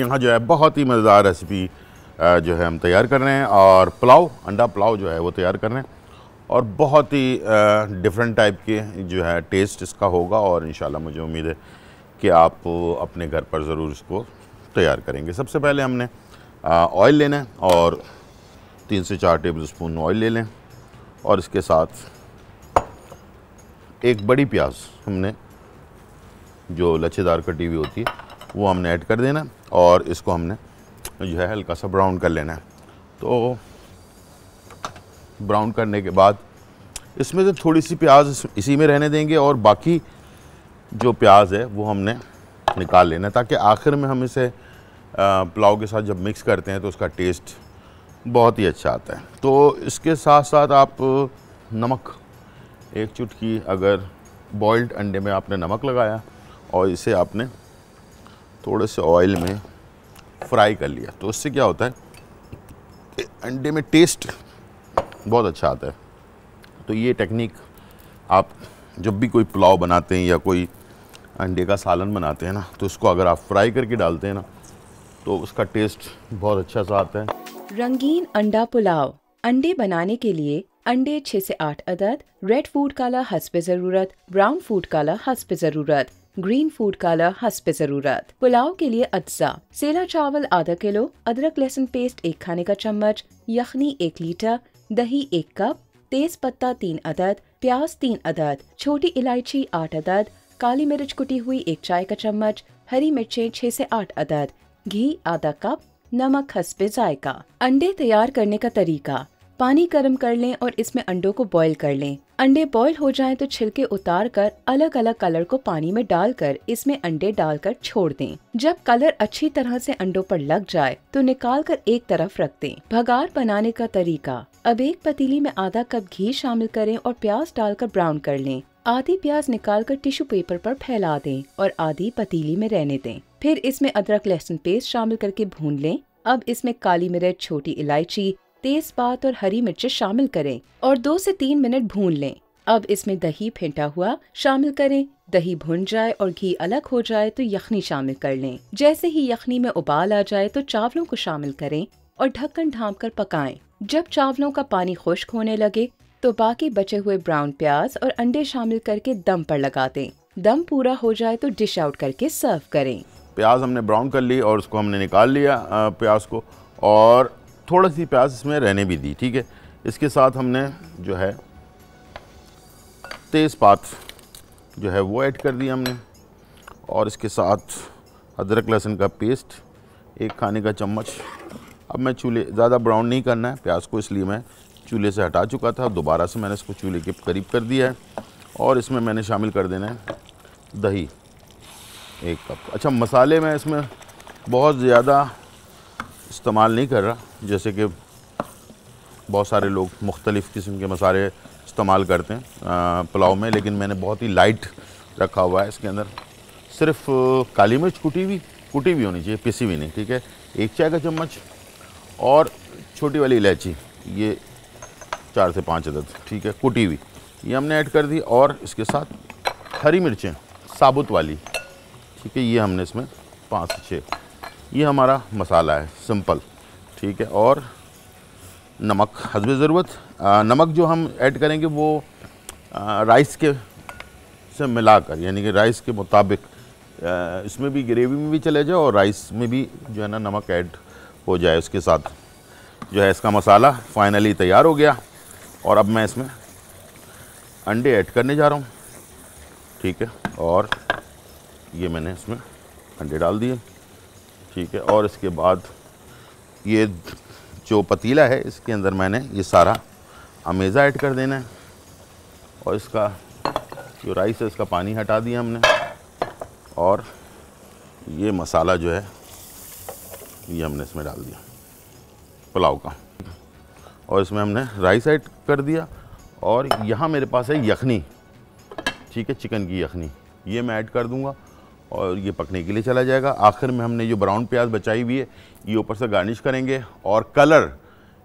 यहाँ जो है बहुत ही मज़ेदार रेसिपी जो है हम तैयार कर रहे हैं और पुलाव अंडा पुलाव जो है वो तैयार कर रहे हैं और बहुत ही डिफरेंट टाइप के जो है टेस्ट इसका होगा और इन मुझे उम्मीद है कि आप अपने घर पर ज़रूर इसको तैयार करेंगे सबसे पहले हमने ऑयल लेना है और तीन से चार टेबल स्पून ऑयल ले लें और इसके साथ एक बड़ी प्याज हमने जो लच्छेदार कटी हुई होती है वो हमने ऐड कर देना और इसको हमने जो है हल्का सा ब्राउन कर लेना है तो ब्राउन करने के बाद इसमें से थोड़ी सी प्याज इसी में रहने देंगे और बाकी जो प्याज है वो हमने निकाल लेना है ताकि आखिर में हम इसे पुलाव के साथ जब मिक्स करते हैं तो उसका टेस्ट बहुत ही अच्छा आता है तो इसके साथ साथ आप नमक एक चुटकी अगर बॉइल्ड अंडे में आपने नमक लगाया और इसे आपने थोड़े से ऑयल में फ्राई कर लिया तो उससे क्या होता है अंडे में टेस्ट बहुत अच्छा आता है तो ये टेक्निक आप जब भी कोई पुलाव बनाते हैं या कोई अंडे का सालन बनाते हैं ना तो उसको अगर आप फ्राई करके डालते हैं ना तो उसका टेस्ट बहुत अच्छा सा आता है रंगीन अंडा पुलाव अंडे बनाने के लिए अंडे 6 से 8 अदद रेड फूड काला पे ज़रूरत ब्राउन फूड काला पे ज़रूरत ग्रीन फूड कलर पे जरूरत पुलाव के लिए अज्जा सेला चावल आधा किलो अदरक लहसुन पेस्ट एक खाने का चम्मच यखनी एक लीटर दही एक कप तेज पत्ता तीन अदद प्याज तीन अदद छोटी इलायची आठ अदद काली मिर्च कुटी हुई एक चाय का चम्मच हरी मिर्चें छह से आठ अदद घी आधा कप नमक पे जायका अंडे तैयार करने का तरीका पानी गर्म कर लें और इसमें अंडों को बॉईल कर लें अंडे बॉईल हो जाएं तो छिलके उतार कर अलग अलग कलर को पानी में डालकर इसमें अंडे डालकर छोड़ दें। जब कलर अच्छी तरह से अंडों पर लग जाए तो निकाल कर एक तरफ रख दें। भगार बनाने का तरीका अब एक पतीली में आधा कप घी शामिल करें और प्याज डालकर ब्राउन कर लें आधी प्याज निकाल कर टिश्यू पेपर पर फैला दें और आधी पतीली में रहने दें फिर इसमें अदरक लहसुन पेस्ट शामिल करके भून लें अब इसमें काली मिर्च छोटी इलायची तेज पात और हरी मिर्च शामिल करें और दो से तीन मिनट भून लें अब इसमें दही फेंटा हुआ शामिल करें दही भुन जाए और घी अलग हो जाए तो यखनी शामिल कर लें जैसे ही यखनी में उबाल आ जाए तो चावलों को शामिल करें और ढक्कन ढाँप कर पकाएं जब चावलों का पानी खुश्क होने लगे तो बाकी बचे हुए ब्राउन प्याज और अंडे शामिल करके दम पर लगा दें दम पूरा हो जाए तो डिश आउट करके सर्व करें प्याज हमने ब्राउन कर ली और उसको हमने निकाल लिया प्याज को और थोड़ी सी प्याज इसमें रहने भी दी ठीक है इसके साथ हमने जो है तेज़पात जो है वो ऐड कर दिया हमने और इसके साथ अदरक लहसुन का पेस्ट एक खाने का चम्मच अब मैं चूल्हे ज़्यादा ब्राउन नहीं करना है प्याज को इसलिए मैं चूल्हे से हटा चुका था दोबारा से मैंने इसको चूल्हे के करीब कर दिया है और इसमें मैंने शामिल कर देना है दही एक कप अच्छा मसाले मैं इसमें बहुत ज़्यादा इस्तेमाल नहीं कर रहा जैसे कि बहुत सारे लोग मुख्तलिफ़ किस्म के मसाले इस्तेमाल करते हैं पुलाव में लेकिन मैंने बहुत ही लाइट रखा हुआ है इसके अंदर सिर्फ काली मिर्च कुटी हुई कुटी हुई होनी चाहिए पिसी हुई नहीं ठीक है एक चाय का चम्मच और छोटी वाली इलायची ये चार से पाँच अदद ठीक है कुटी हुई ये हमने ऐड कर दी और इसके साथ हरी मिर्चें साबुत वाली ठीक है ये हमने इसमें पाँच से छः ये हमारा मसाला है सिंपल ठीक है और नमक हजब ज़रूरत नमक जो हम ऐड करेंगे वो आ, राइस के से मिलाकर यानी कि राइस के मुताबिक इसमें भी ग्रेवी में भी चले जाए और राइस में भी जो है ना नमक ऐड हो जाए उसके साथ जो है इसका मसाला फाइनली तैयार हो गया और अब मैं इसमें अंडे ऐड करने जा रहा हूँ ठीक है और ये मैंने इसमें अंडे डाल दिए ठीक है और इसके बाद ये जो पतीला है इसके अंदर मैंने ये सारा अमेज़ा ऐड कर देना है और इसका जो राइस है इसका पानी हटा दिया हमने और ये मसाला जो है ये हमने इसमें डाल दिया पुलाव का और इसमें हमने राइस ऐड कर दिया और यहाँ मेरे पास है यखनी ठीक है चिकन की यखनी ये मैं ऐड कर दूँगा और ये पकने के लिए चला जाएगा आखिर में हमने जो ब्राउन प्याज बचाई हुई है ये ऊपर से गार्निश करेंगे और कलर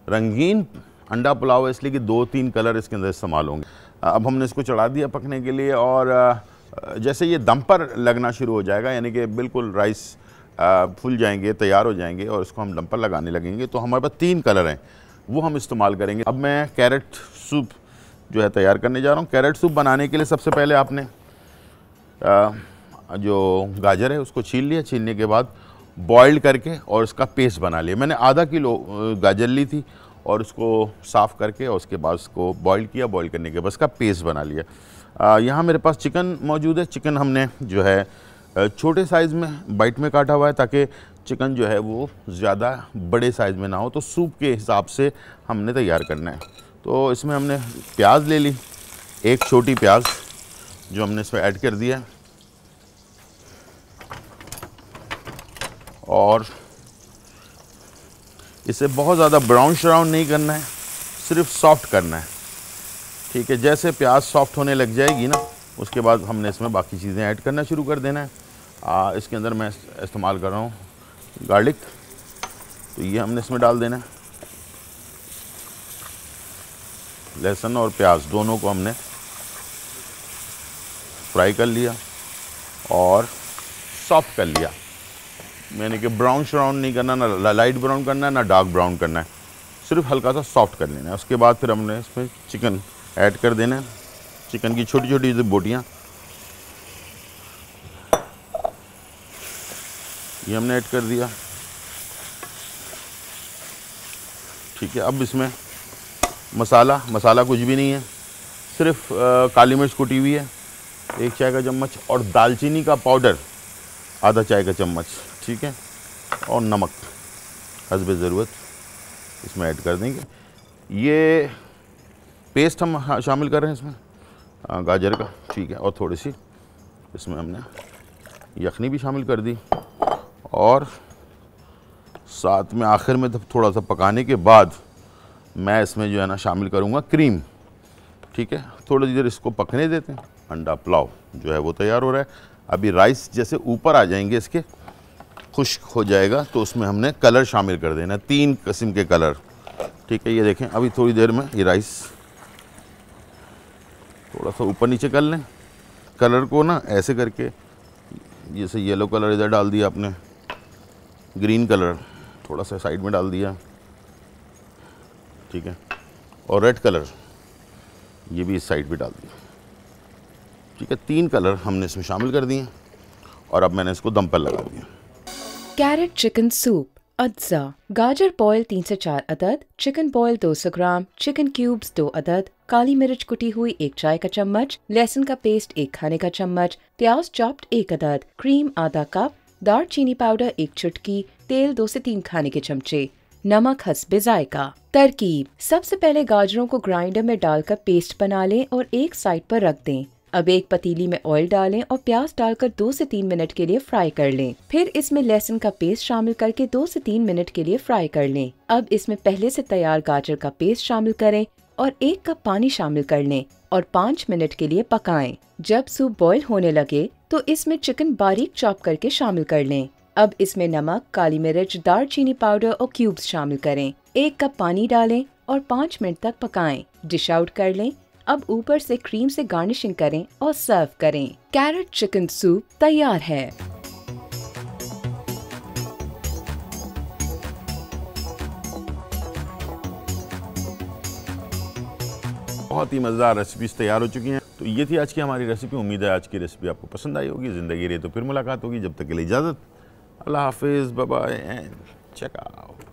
रंगीन अंडा पुलाव है इसलिए कि दो तीन कलर इसके अंदर इस्तेमाल होंगे अब हमने इसको चढ़ा दिया पकने के लिए और जैसे ये दम पर लगना शुरू हो जाएगा यानी कि बिल्कुल राइस फूल जाएंगे तैयार हो जाएंगे और इसको हम दम पर लगाने लगेंगे तो हमारे पास तीन कलर हैं वो हम इस्तेमाल करेंगे अब मैं कैरेट सूप जो है तैयार करने जा रहा हूँ कैरेट सूप बनाने के लिए सबसे पहले आपने आ, जो गाजर है उसको छील लिया छीलने के बाद बॉयल करके और उसका पेस्ट बना लिया मैंने आधा किलो गाजर ली थी और उसको साफ़ करके और उसके बाद उसको बॉयल किया बॉयल करने के बाद उसका पेस्ट बना लिया यहाँ मेरे पास चिकन मौजूद है चिकन हमने जो है छोटे साइज़ में बाइट में काटा हुआ है ताकि चिकन जो है वो ज़्यादा बड़े साइज़ में ना हो तो सूप के हिसाब से हमने तैयार करना है तो इसमें हमने प्याज ले ली एक छोटी प्याज जो हमने इसमें ऐड कर दिया है और इसे बहुत ज़्यादा ब्राउन श्राउन नहीं करना है सिर्फ सॉफ्ट करना है ठीक है जैसे प्याज सॉफ्ट होने लग जाएगी ना उसके बाद हमने इसमें बाकी चीज़ें ऐड करना शुरू कर देना है आ, इसके अंदर मैं इस्तेमाल कर रहा हूँ गार्लिक तो ये हमने इसमें डाल देना है लहसुन और प्याज दोनों को हमने फ्राई कर लिया और सॉफ्ट कर लिया यानी कि ब्राउन श्राउन नहीं करना ना लाइट ब्राउन करना है ना डार्क ब्राउन करना है सिर्फ हल्का सा सॉफ्ट कर लेना है उसके बाद फिर हमने इसमें चिकन ऐड कर देना है चिकन की छोटी छोटी बोटियाँ ये हमने ऐड कर दिया ठीक है अब इसमें मसाला मसाला कुछ भी नहीं है सिर्फ आ, काली मिर्च कुटी हुई है एक चाय का चम्मच और दालचीनी का पाउडर आधा चाय का चम्मच ठीक है और नमक हजब ज़रूरत इसमें ऐड कर देंगे ये पेस्ट हम शामिल कर रहे हैं इसमें गाजर का ठीक है और थोड़ी सी इसमें हमने यखनी भी शामिल कर दी और साथ में आखिर में थोड़ा सा पकाने के बाद मैं इसमें जो है ना शामिल करूँगा क्रीम ठीक है थोड़ी देर इसको पकने देते हैं अंडा पुलाव जो है वो तैयार हो रहा है अभी राइस जैसे ऊपर आ जाएंगे इसके खुश्क हो जाएगा तो उसमें हमने कलर शामिल कर देना तीन कस्म के कलर ठीक है ये देखें अभी थोड़ी देर में ये राइस थोड़ा सा ऊपर नीचे कर लें कलर को ना ऐसे करके जैसे येलो कलर इधर डाल दिया आपने ग्रीन कलर थोड़ा सा साइड में डाल दिया ठीक है और रेड कलर ये भी इस साइड पे डाल दिया ठीक है तीन कलर हमने इसमें शामिल कर दिए और अब मैंने इसको दम पर लगा दिया कैरेट चिकन सूप अज्जा गाजर बॉयल तीन से चार अदद चिकन बॉयल दो सौ ग्राम चिकन क्यूब्स दो अदद काली मिर्च कुटी हुई एक चाय का चम्मच लहसुन का पेस्ट एक खाने का चम्मच प्याज चॉप्ड एक अदद क्रीम आधा कप दार चीनी पाउडर एक चुटकी तेल दो से तीन खाने के चमचे नमक हसबे जायका तरकीब सबसे पहले गाजरों को ग्राइंडर में डालकर पेस्ट बना लें और एक साइड पर रख दें अब एक पतीली में ऑयल डालें और प्याज डालकर दो से तीन मिनट के लिए फ्राई कर लें फिर इसमें लहसुन का पेस्ट शामिल करके दो से तीन मिनट के लिए फ्राई कर लें अब इसमें पहले से तैयार गाजर का पेस्ट शामिल करें और एक कप पानी शामिल कर लें और पाँच मिनट के लिए पकाएं। जब सूप बॉईल होने लगे तो इसमें चिकन बारीक चॉप करके शामिल कर लें अब इसमें नमक काली मिर्च दालचीनी पाउडर और क्यूब्स शामिल करें एक कप पानी डालें और पाँच मिनट तक पकाएं। डिश आउट कर लें अब ऊपर से क्रीम से गार्निशिंग करें और सर्व करें कैरेट चिकन सूप तैयार है बहुत ही मज़ेदार रेसिपीज तैयार हो चुकी हैं तो ये थी आज की हमारी रेसिपी उम्मीद है आज की रेसिपी आपको पसंद आई होगी ज़िंदगी रही तो फिर मुलाकात होगी जब तक के लिए इजाज़त अल्लाह हाफिज़ बाय एंड चेक आउट